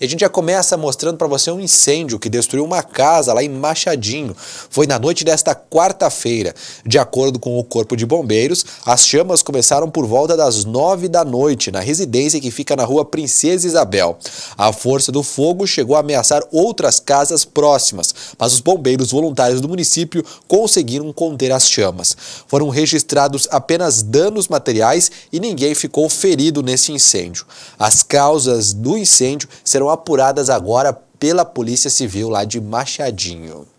E a gente já começa mostrando para você um incêndio que destruiu uma casa lá em Machadinho. Foi na noite desta quarta-feira. De acordo com o Corpo de Bombeiros, as chamas começaram por volta das nove da noite na residência que fica na rua Princesa Isabel. A força do fogo chegou a ameaçar outras casas próximas, mas os bombeiros voluntários do município conseguiram conter as chamas. Foram registrados apenas danos materiais e ninguém ficou ferido nesse incêndio. As causas do incêndio serão apuradas agora pela Polícia Civil lá de Machadinho.